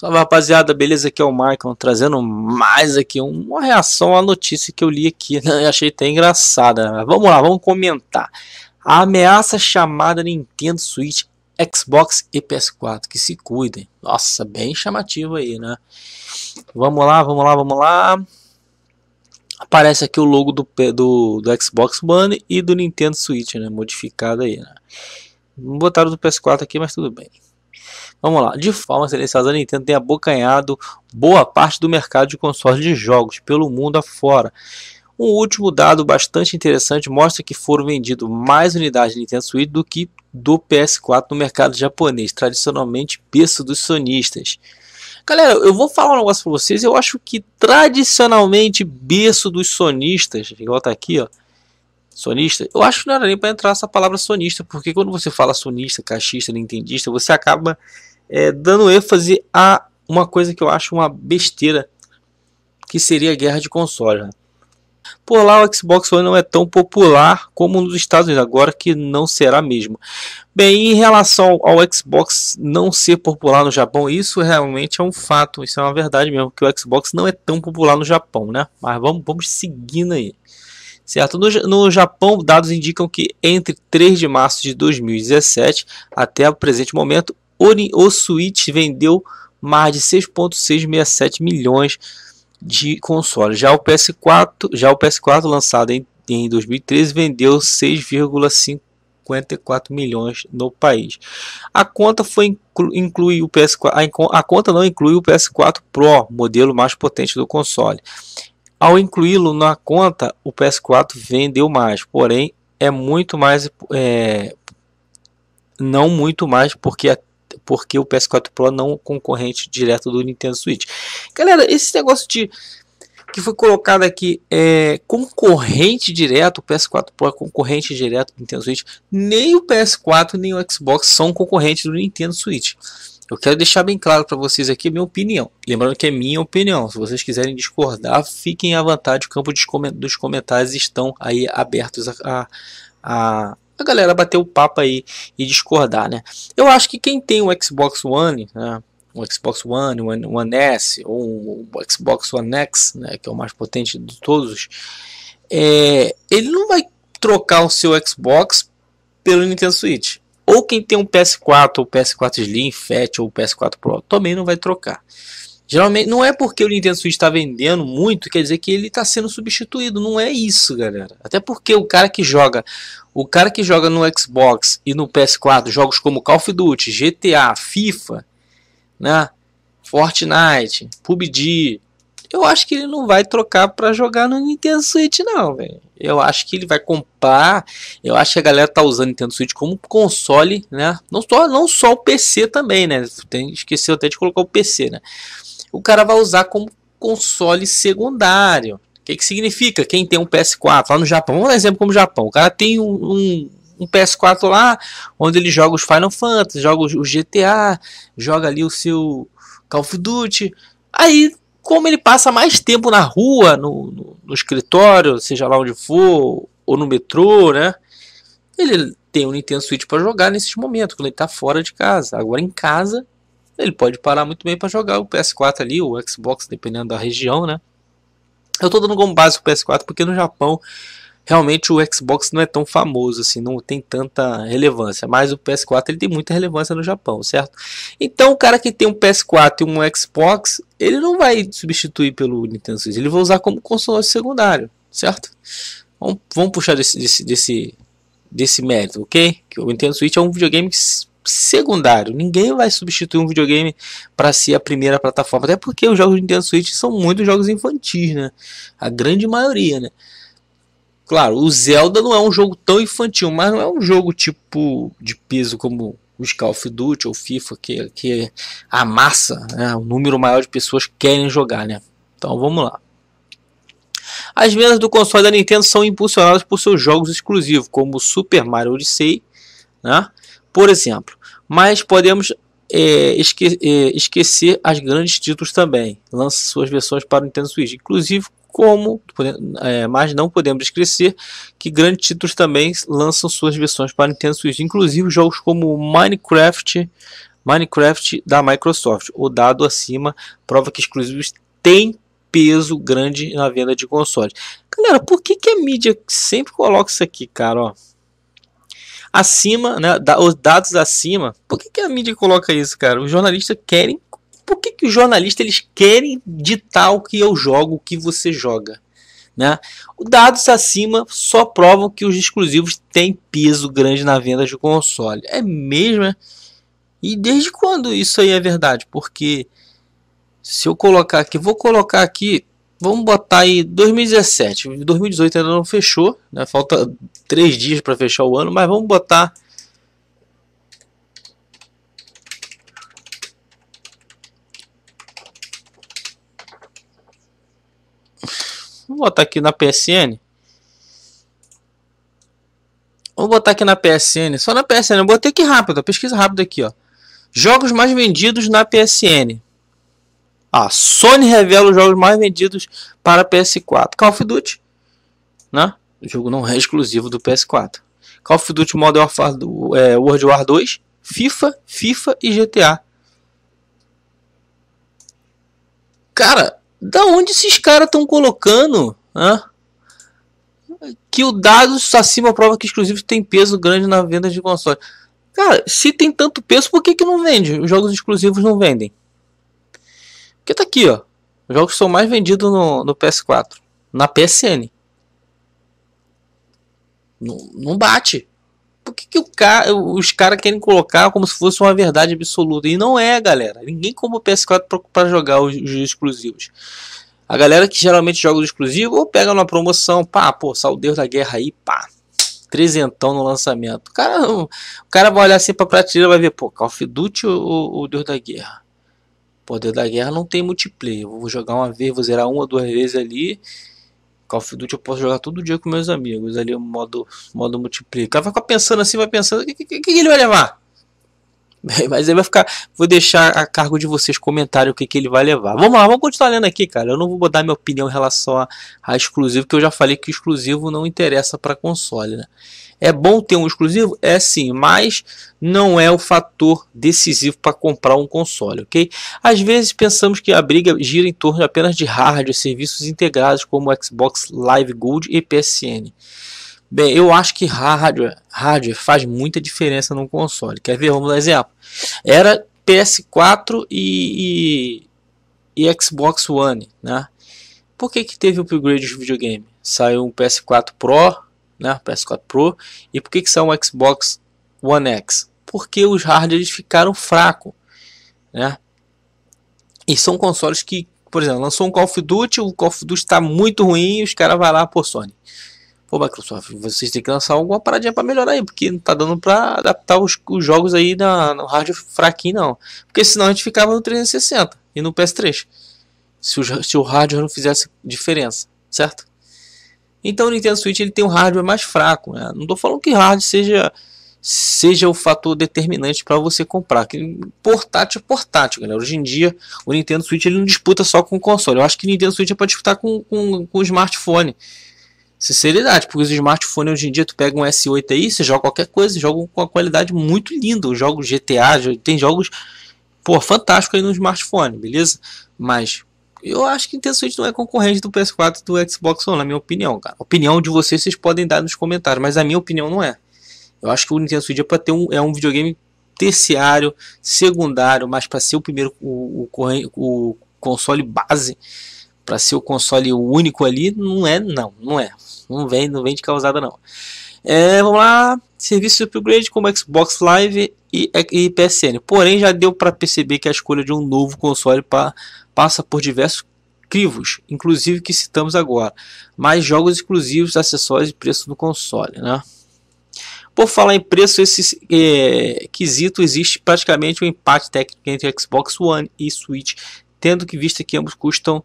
Salve rapaziada, beleza? Aqui é o Michael trazendo mais aqui uma reação à notícia que eu li aqui. Né? Eu achei até engraçada. Vamos lá, vamos comentar. A ameaça chamada Nintendo Switch, Xbox e PS4. Que se cuidem. Nossa, bem chamativo aí, né? Vamos lá, vamos lá, vamos lá. Aparece aqui o logo do, do, do Xbox One e do Nintendo Switch, né? Modificado aí, né? Botaram do PS4 aqui, mas tudo bem. Vamos lá. De forma silenciosa, a Nintendo tem abocanhado boa parte do mercado de consoles de jogos pelo mundo afora. Um último dado bastante interessante mostra que foram vendidos mais unidades de Nintendo Switch do que do PS4 no mercado japonês, tradicionalmente berço dos sonistas. Galera, eu vou falar um negócio para vocês. Eu acho que tradicionalmente berço dos sonistas, igual tá aqui, ó. Sonista, eu acho que não era nem para entrar essa palavra sonista, porque quando você fala sonista, caixista, nintendista, você acaba é, dando ênfase a uma coisa que eu acho uma besteira, que seria a guerra de consoles. Né? Por lá o Xbox One não é tão popular como nos Estados Unidos, agora que não será mesmo. Bem, em relação ao Xbox não ser popular no Japão, isso realmente é um fato, isso é uma verdade mesmo, que o Xbox não é tão popular no Japão, né? Mas vamos, vamos seguindo aí. Certo? No, no Japão, dados indicam que entre 3 de março de 2017 até o presente momento, o Switch vendeu mais de 6.667 milhões de consoles. Já o PS4, já o PS4 lançado em, em 2013 vendeu 6,54 milhões no país. A conta foi inclu, inclui o PS4, a, a conta não inclui o PS4 Pro, modelo mais potente do console. Ao incluí-lo na conta, o PS4 vendeu mais, porém é muito mais é, não muito mais porque a porque o PS4 Pro é não é concorrente direto do Nintendo Switch. Galera, esse negócio de que foi colocado aqui é concorrente direto, o PS4 Pro é concorrente direto do Nintendo Switch. Nem o PS4 nem o Xbox são concorrentes do Nintendo Switch. Eu quero deixar bem claro para vocês aqui a minha opinião. Lembrando que é minha opinião. Se vocês quiserem discordar, fiquem à vontade. O campo dos comentários estão aí abertos a, a a galera bater o papo aí e discordar, né? Eu acho que quem tem um Xbox One, né? um Xbox One, um One S ou um Xbox One X, né, que é o mais potente de todos, é, ele não vai trocar o seu Xbox pelo Nintendo Switch. Ou quem tem um PS4 ou PS4 Slim, Fat ou PS4 Pro também não vai trocar. Geralmente não é porque o Nintendo Switch está vendendo muito, quer dizer que ele está sendo substituído. Não é isso, galera. Até porque o cara que joga, o cara que joga no Xbox e no PS4 jogos como Call of Duty, GTA, FIFA, né, Fortnite, PUBG, eu acho que ele não vai trocar para jogar no Nintendo Switch, não, velho. Eu acho que ele vai comprar. Eu acho que a galera tá usando Nintendo Switch como console, né? Não só, não só o PC também, né? esqueceu até de colocar o PC, né? o cara vai usar como console secundário. O que, que significa? Quem tem um PS4 lá no Japão, vamos dar exemplo como o Japão. O cara tem um, um, um PS4 lá, onde ele joga os Final Fantasy, joga o GTA, joga ali o seu Call of Duty. Aí, como ele passa mais tempo na rua, no, no, no escritório, seja lá onde for, ou no metrô, né? Ele tem um Nintendo Switch para jogar nesses momentos, quando ele está fora de casa. Agora em casa, ele pode parar muito bem para jogar o PS4 ali, o Xbox, dependendo da região, né? Eu estou dando como base o PS4 porque no Japão realmente o Xbox não é tão famoso assim, não tem tanta relevância, mas o PS4 ele tem muita relevância no Japão, certo? Então o cara que tem um PS4 e um Xbox, ele não vai substituir pelo Nintendo Switch, ele vai usar como console secundário, certo? Vamos, vamos puxar desse, desse, desse, desse mérito, ok? Que o Nintendo Switch é um videogame que secundário. Ninguém vai substituir um videogame para ser a primeira plataforma, até porque os jogos de Nintendo Switch são muitos jogos infantis, né? A grande maioria, né? Claro, o Zelda não é um jogo tão infantil, mas não é um jogo tipo de peso como os Call of Duty ou FIFA, que, que a massa, né, o número maior de pessoas querem jogar, né? Então vamos lá. As vendas do console da Nintendo são impulsionadas por seus jogos exclusivos, como Super Mario Odyssey, né? por exemplo. Mas podemos é, esque é, esquecer as grandes títulos também. Lança suas versões para o Nintendo Switch. Inclusive, como, é, mas não podemos esquecer que grandes títulos também lançam suas versões para o Nintendo Switch. Inclusive, jogos como Minecraft, Minecraft da Microsoft. O dado acima prova que exclusivos têm peso grande na venda de consoles. Galera, por que, que a mídia sempre coloca isso aqui, cara? Ó? acima, né, da, os dados acima. Por que, que a mídia coloca isso, cara? Os jornalistas querem. Por que, que os jornalistas eles querem ditar o que eu jogo, o que você joga? Né? Dados acima só provam que os exclusivos têm peso grande na venda de console. É mesmo? É? E desde quando isso aí é verdade? Porque se eu colocar aqui, vou colocar aqui, vamos botar aí 2017, 2018 ainda não fechou, né? Falta três dias para fechar o ano, mas vamos botar Vamos botar aqui na PSN. Vamos botar aqui na PSN. Só na PSN. Eu botei aqui rápido. Pesquisa rápida aqui, ó. Jogos mais vendidos na PSN. A ah, Sony revela os jogos mais vendidos para PS4. Call of Duty, né? O jogo não é exclusivo do PS4. Call of Duty Modern Warfare é, World War 2, FIFA, FIFA e GTA. Cara, da onde esses caras estão colocando? Hã? Que o dado acima prova que exclusivo tem peso grande na venda de consoles. Cara, se tem tanto peso, por que, que não vende? Os jogos exclusivos não vendem. Porque tá aqui, ó. Os jogos são mais vendidos no, no PS4. Na PSN. Não, não bate. Por que, que cara, os caras querem colocar como se fosse uma verdade absoluta? E não é, galera. Ninguém compra o PS4 para jogar os, os, exclusivos. A galera que geralmente joga os exclusivos ou pega numa promoção, pá, pô, Deus da guerra aí, pá, trezentão no lançamento. O cara, o cara vai olhar assim pra prateleira vai ver, pô, Call of Duty ou, ou Deus da Guerra? Pô, Deus da Guerra não tem multiplayer. vou jogar uma vez, vou zerar uma ou duas vezes ali Call of Duty eu posso jogar todo dia com meus amigos ali, o modo, modo multiplayer. O cara vai ficar pensando assim, vai pensando, o que, que, que ele vai levar? Mas aí vai ficar. Vou deixar a cargo de vocês comentarem o que, que ele vai levar. Vamos lá, vamos continuar lendo aqui, cara. Eu não vou dar minha opinião em relação a, a exclusivo, que eu já falei que exclusivo não interessa para console, né? É bom ter um exclusivo? É sim, mas não é o fator decisivo para comprar um console, ok? Às vezes pensamos que a briga gira em torno apenas de hardware, serviços integrados como Xbox Live Gold e PSN. Bem, eu acho que hardware, hardware faz muita diferença no console. Quer ver? Vamos dar exemplo. Era PS4 e, e, e Xbox One, né? Por que, que teve upgrade de videogame? Saiu um PS4 Pro, né? PS4 Pro. E por que, que saiu um Xbox One X? Porque os hardwares ficaram fracos, né? E são consoles que, por exemplo, lançou um Call of Duty, o Call of Duty está muito ruim e os caras vão lá por Sony. Pô, Microsoft, vocês têm que lançar alguma paradinha para melhorar aí, porque não tá dando para adaptar os, os, jogos aí na, no hardware fraquinho, não. Porque senão a gente ficava no 360 e no PS3. Se o, se o hardware não fizesse diferença, certo? Então o Nintendo Switch ele tem um hardware mais fraco. Né? Não tô falando que hardware seja seja o fator determinante para você comprar. Que portátil, é portátil, galera. Hoje em dia, o Nintendo Switch ele não disputa só com console. Eu acho que o Nintendo Switch é pra disputar com, com, com o smartphone. Sinceridade, porque os smartphones hoje em dia, tu pega um S8 aí, você joga qualquer coisa, joga com uma qualidade muito linda. Os jogos GTA, tem jogos, pô, fantástico aí no smartphone, beleza? Mas eu acho que Nintendo Switch não é concorrente do PS4 e do Xbox One, na minha opinião, cara. Opinião de vocês, vocês podem dar nos comentários, mas a minha opinião não é. Eu acho que o Nintendo Switch é para ter um, é um videogame terciário, secundário, mas para ser o primeiro o, o, o console base para ser o console único ali, não é, não, não é. Não vem, não vem de causada não. É, vamos lá, serviço de upgrade como Xbox Live e, e PSN. Porém, já deu para perceber que a escolha de um novo console pa, passa por diversos crivos, inclusive que citamos agora, mais jogos exclusivos, acessórios e preço do console, né? Por falar em preço, esse é, quesito existe praticamente um empate técnico entre Xbox One e Switch, tendo que vista que ambos custam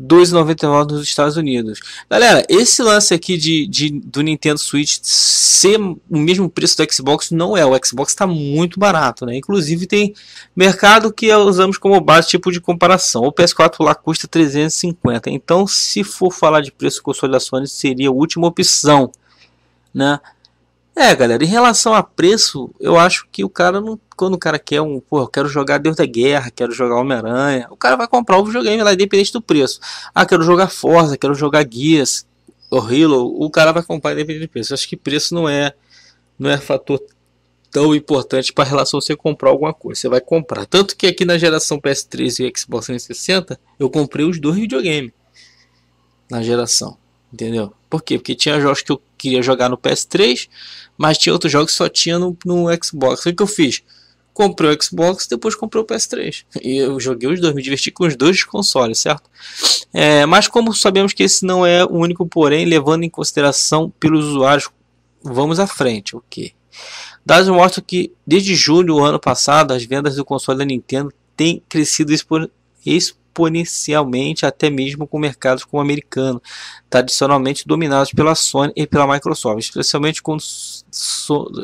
2,99 nos Estados Unidos. Galera, esse lance aqui de, de, do Nintendo Switch ser o mesmo preço do Xbox não é. O Xbox está muito barato, né? Inclusive tem mercado que usamos como base tipo de comparação. O PS4 lá custa 350. Então, se for falar de preço console da Sony, seria a última opção, né? É, galera, em relação a preço, eu acho que o cara não. Quando o cara quer um, pô, eu quero jogar Deus da Guerra, quero jogar Homem-Aranha, o cara vai comprar o videogame lá, independente do preço. Ah, quero jogar Forza, quero jogar Guias, o Halo, o cara vai comprar independente do preço. Eu acho que preço não é, não é fator tão importante para relação a você comprar alguma coisa. Você vai comprar. Tanto que aqui na geração PS3 e Xbox 360, eu comprei os dois videogames na geração, entendeu? Por quê? Porque tinha jogos que eu queria jogar no PS3, mas tinha outros jogos que só tinha no, no Xbox. O que é eu fiz? Comprei o Xbox, depois comprei o PS3. E eu joguei os dois, me diverti com os dois consoles, certo? É, mas como sabemos que esse não é o único, porém, levando em consideração pelos usuários, vamos à frente, o okay. que? Dados mostram que desde julho do ano passado, as vendas do console da Nintendo têm crescido isso exponencialmente, até mesmo com mercados como o americano, tradicionalmente dominados pela Sony e pela Microsoft, especialmente quando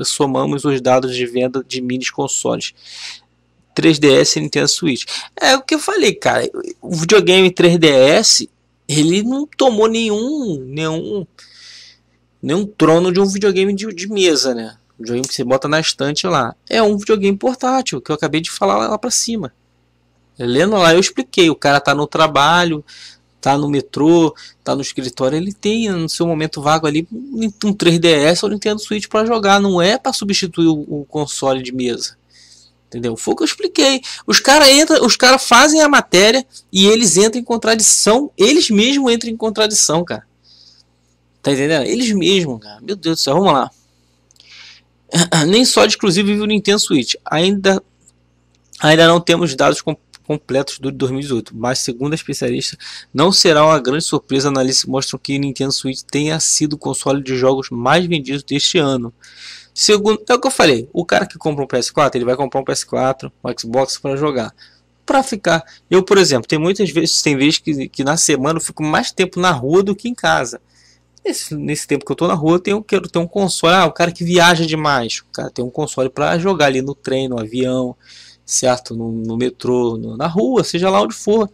somamos os dados de venda de minis consoles. 3DS e Nintendo Switch. É o que eu falei, cara. O videogame 3DS, ele não tomou nenhum, nenhum, nenhum trono de um videogame de, de mesa, né? O videogame que você bota na estante lá. É um videogame portátil, que eu acabei de falar lá, lá para cima. É, lendo lá eu expliquei, o cara tá no trabalho, tá no metrô, tá no escritório, ele tem no seu momento vago ali um 3DS ou Nintendo Switch para jogar, não é para substituir o, o, console de mesa. Entendeu? Foi o que eu expliquei. Os caras entra, os cara fazem a matéria e eles entram em contradição, eles mesmos entram em contradição, cara. Tá entendendo? Eles mesmos, cara. Meu Deus do céu, vamos lá. Nem só de exclusivo vive o Nintendo Switch. Ainda ainda não temos dados completos do 2018, mas segundo a especialista, não será uma grande surpresa. Analistas mostram que Nintendo Switch tenha sido o console de jogos mais vendido deste ano. Segundo, é o que eu falei, o cara que compra um PS4, ele vai comprar um PS4, um Xbox para jogar. Para ficar, eu, por exemplo, tem muitas vezes, tem vezes que, que na semana eu fico mais tempo na rua do que em casa. Nesse, nesse, tempo que eu tô na rua, eu tenho, quero ter um console. Ah, o cara que viaja demais. O cara tem um console para jogar ali no trem, no avião certo? No, no metrô, no, na rua, seja lá onde for.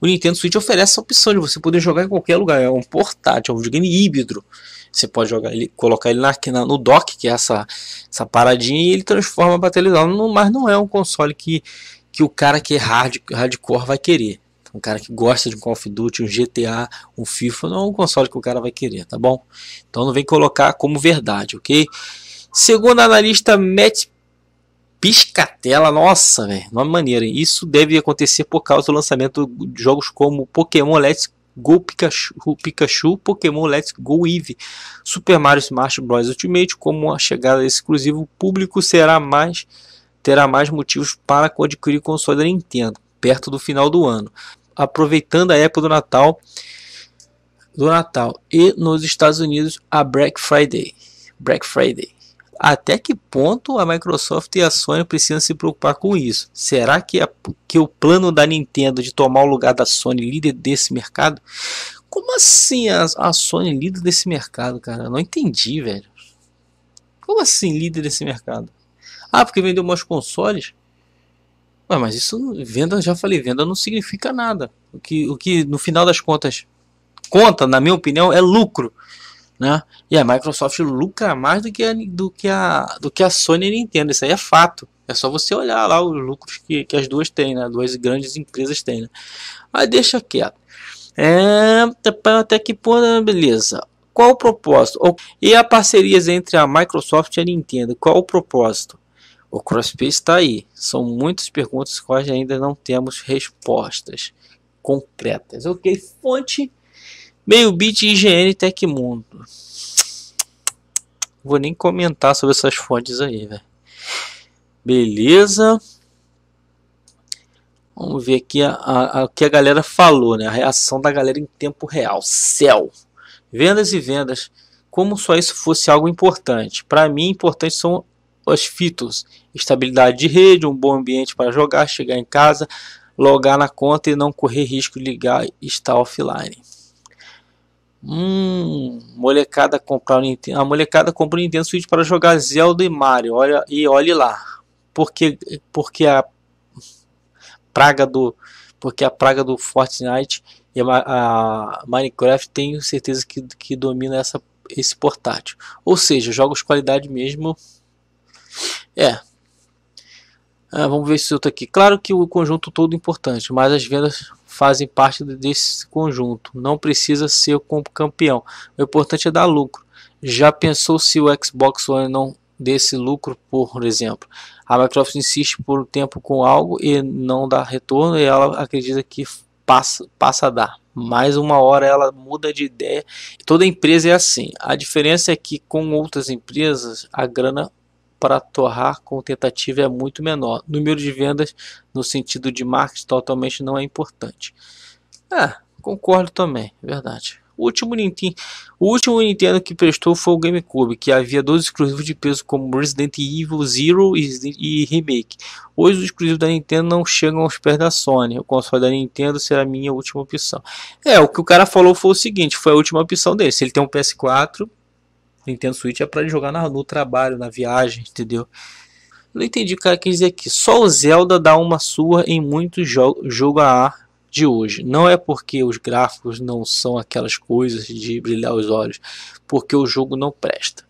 O Nintendo Switch oferece a opção de você poder jogar em qualquer lugar. É um portátil, é um videogame híbrido. Você pode jogar ele, colocar ele na, na, no dock, que é essa, essa paradinha, e ele transforma para televisão. Mas não é um console que, que o cara que é hard, hardcore vai querer. Um cara que gosta de um Call of Duty, um GTA, um FIFA, não é um console que o cara vai querer, tá bom? Então não vem colocar como verdade, ok? Segundo analista Matt piscatela, nossa, velho, nome maneiro. Hein? Isso deve acontecer por causa do lançamento de jogos como Pokémon Let's Go Pikachu, Pikachu, Pokémon Let's Go Eevee, Super Mario Smash Bros Ultimate, como a chegada exclusiva, exclusivo público será mais terá mais motivos para adquirir console da Nintendo perto do final do ano, aproveitando a época do Natal do Natal e nos Estados Unidos a Black Friday. Black Friday até que ponto a Microsoft e a Sony precisam se preocupar com isso? Será que, a, é que o plano da Nintendo de tomar o lugar da Sony, líder desse mercado? Como assim a, a Sony líder desse mercado, cara? Eu não entendi, velho. Como assim líder desse mercado? Ah, porque vendeu mais consoles? Ué, mas isso, venda, já falei, venda não significa nada. O que, o que no final das contas conta, na minha opinião, é lucro né? E a Microsoft lucra mais do que a, do que a, do que a Sony e a Nintendo, isso aí é fato. É só você olhar lá os lucros que, que as duas têm, né? Duas grandes empresas têm, né? Mas deixa quieto. É, tá até que ponto, beleza. Qual o propósito? E as parcerias entre a Microsoft e a Nintendo? Qual o propósito? O CrossFit está aí. São muitas perguntas quais ainda não temos respostas concretas. Ok, fonte Meio Bit IGN Tecmundo. Vou nem comentar sobre essas fontes aí, velho. Beleza. Vamos ver aqui a, que a galera falou, né? A reação da galera em tempo real. Céu. Vendas e vendas. Como só isso fosse algo importante. Para mim, importante são os fitos. Estabilidade de rede, um bom ambiente para jogar, chegar em casa, logar na conta e não correr risco de ligar e estar offline. Hum, molecada comprar a molecada compra o Nintendo Switch para jogar Zelda e Mario. Olha e olhe lá. Porque porque a praga do porque a praga do Fortnite e a, a Minecraft tenho certeza que, que domina essa esse portátil. Ou seja, jogos qualidade mesmo. É. Ah, vamos ver se eu tô aqui. Claro que o conjunto todo é importante, mas as vendas fazem parte desse conjunto. Não precisa ser o campeão. O importante é dar lucro. Já pensou se o Xbox One não desse lucro, por exemplo? A Microsoft insiste por um tempo com algo e não dá retorno e ela acredita que passa, passa a dar. Mais uma hora ela muda de ideia. Toda empresa é assim. A diferença é que com outras empresas a grana para torrar com tentativa é muito menor. Número de vendas no sentido de marketing totalmente não é importante. É, concordo também, verdade. O último, Nintendo, o último Nintendo que prestou foi o GameCube, que havia dois exclusivos de peso como Resident Evil Zero e, Remake. Hoje os exclusivos da Nintendo não chegam aos pés da Sony. O console da Nintendo será a minha última opção. É, o que o cara falou foi o seguinte, foi a última opção dele. Se ele tem um PS4, Nintendo Switch é para jogar na, no trabalho, na viagem, entendeu? Não entendi o que quer dizer aqui. Só o Zelda dá uma surra em muitos jogos AA de hoje. Não é porque os gráficos não são aquelas coisas de brilhar os olhos, porque o jogo não presta.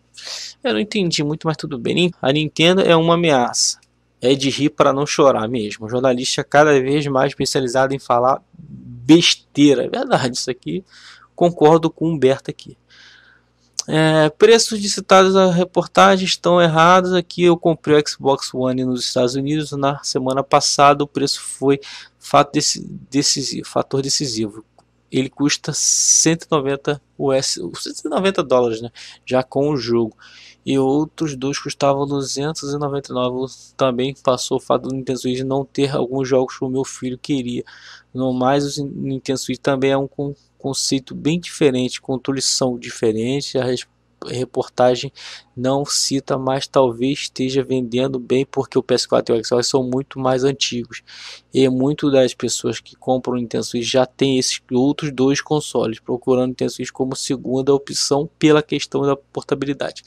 Eu não entendi muito, mas tudo bem. A Nintendo é uma ameaça. É de rir para não chorar mesmo. O jornalista é cada vez mais especializado em falar besteira. É verdade, isso aqui concordo com o Humberto aqui. É, preços de citados na reportagem estão errados. Aqui eu comprei o Xbox One nos Estados Unidos na semana passada. O preço foi fato decisivo, fator decisivo. Ele custa 190 US, 190 dólares, né? Já com o jogo. E outros dois custavam 299. Também passou o fato do Nintendo Switch não ter alguns jogos que o meu filho queria. No mais, o Nintendo Switch também é um conceito bem diferente, controles são diferentes, a reportagem não cita, mas talvez esteja vendendo bem porque o PS4 e o Xbox são muito mais antigos e é muito das pessoas que compram o Nintendo Switch já tem esses outros dois consoles, procurando o Nintendo Switch como segunda opção pela questão da portabilidade.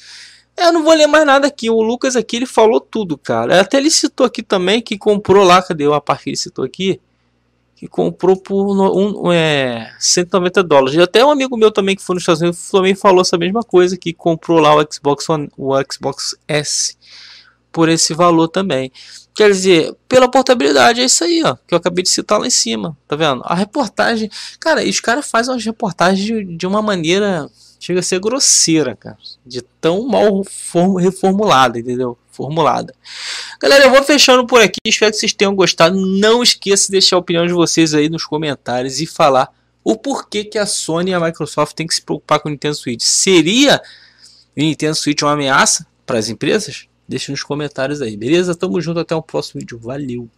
Eu não vou ler mais nada aqui. O Lucas aqui ele falou tudo, cara. Até ele citou aqui também que comprou lá, cadê uma parte que ele citou aqui? que comprou por um, um, é, 190 dólares. E até um amigo meu também que foi nos Estados Unidos também falou essa mesma coisa, que comprou lá o Xbox One, o Xbox S por esse valor também. Quer dizer, pela portabilidade é isso aí, ó, que eu acabei de citar lá em cima, tá vendo? A reportagem, cara, os caras fazem umas reportagens de, de uma maneira chega a ser grosseira, cara, de tão mal reformulada, entendeu? formulada. Galera, eu vou fechando por aqui. Espero que vocês tenham gostado. Não esqueça de deixar a opinião de vocês aí nos comentários e falar o porquê que a Sony e a Microsoft tem que se preocupar com o Nintendo Switch. Seria o Nintendo Switch uma ameaça para as empresas? Deixe nos comentários aí, beleza? Tamo junto, até o próximo vídeo. Valeu!